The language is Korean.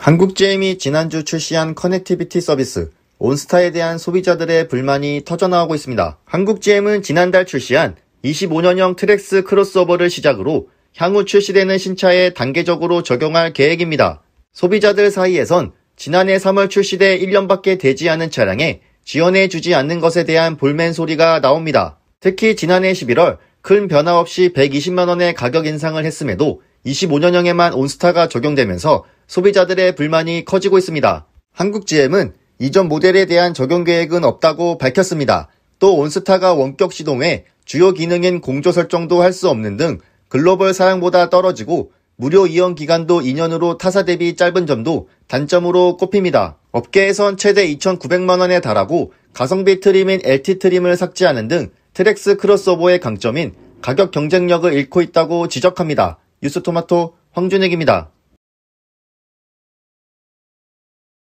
한국GM이 지난주 출시한 커넥티비티 서비스 온스타에 대한 소비자들의 불만이 터져나오고 있습니다. 한국GM은 지난달 출시한 25년형 트렉스 크로스오버를 시작으로 향후 출시되는 신차에 단계적으로 적용할 계획입니다. 소비자들 사이에선 지난해 3월 출시돼 1년밖에 되지 않은 차량에 지원해주지 않는 것에 대한 볼멘 소리가 나옵니다. 특히 지난해 11월 큰 변화 없이 120만원의 가격 인상을 했음에도 25년형에만 온스타가 적용되면서 소비자들의 불만이 커지고 있습니다. 한국 GM은 이전 모델에 대한 적용 계획은 없다고 밝혔습니다. 또 온스타가 원격 시동해 주요 기능인 공조 설정도 할 수 없는 등 글로벌 사양보다 떨어지고 무료 이용 기간도 2년으로 타사 대비 짧은 점도 단점으로 꼽힙니다. 업계에선 최대 2,900만원에 달하고 가성비 트림인 LT 트림을 삭제하는 등 트렉스 크로스오버의 강점인 가격 경쟁력을 잃고 있다고 지적합니다. 뉴스토마토 황준혁입니다